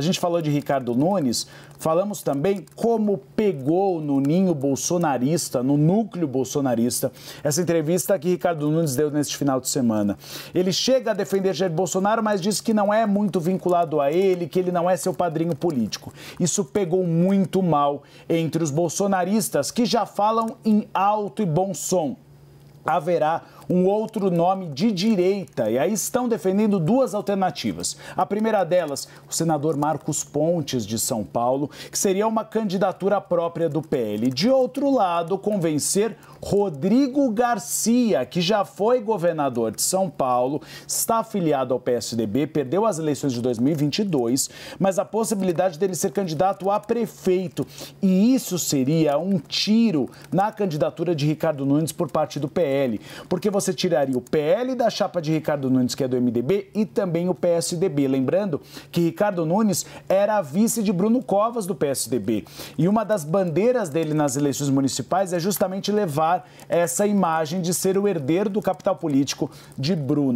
A gente falou de Ricardo Nunes, falamos também como pegou no ninho bolsonarista, no núcleo bolsonarista, essa entrevista que Ricardo Nunes deu neste final de semana. Ele chega a defender Jair Bolsonaro, mas diz que não é muito vinculado a ele, que ele não é seu padrinho político. Isso pegou muito mal entre os bolsonaristas que já falam em alto e bom som. Haverá um outro nome de direita. E aí estão defendendo duas alternativas. A primeira delas, o senador Marcos Pontes, de São Paulo, que seria uma candidatura própria do PL. De outro lado, convencer Rodrigo Garcia, que já foi governador de São Paulo, está afiliado ao PSDB, perdeu as eleições de 2022, mas a possibilidade dele ser candidato a prefeito. E isso seria um tiro na candidatura de Ricardo Nunes por parte do PL, porque você você tiraria o PL da chapa de Ricardo Nunes, que é do MDB, e também o PSDB. Lembrando que Ricardo Nunes era vice de Bruno Covas do PSDB. E uma das bandeiras dele nas eleições municipais é justamente levar essa imagem de ser o herdeiro do capital político de Bruno.